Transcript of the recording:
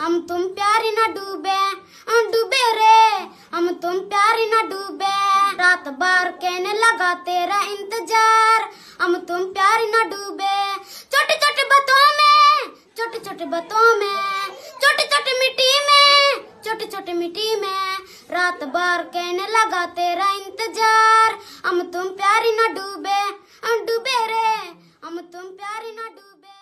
हम तुम प्यार ना डूबे हम डूबे रे हम तुम प्यार ना डूबे रात बार कहने लगा तेरा इंतजार हम तुम प्यार ना डूबे छोटे छोटे बतों में छोटे छोटे बतों में छोटे छोटे मिट्टी में छोटे छोटे मिट्टी में रात बार कहने लगा तेरा इंतजार हम तुम प्यार ना डूबे हम डूबे रे हम तुम प्यार ना डूबे